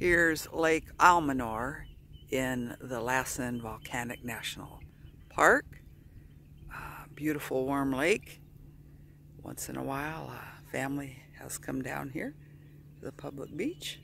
Here's Lake Almanor in the Lassen Volcanic National Park. Uh, beautiful warm lake. Once in a while, a family has come down here to the public beach.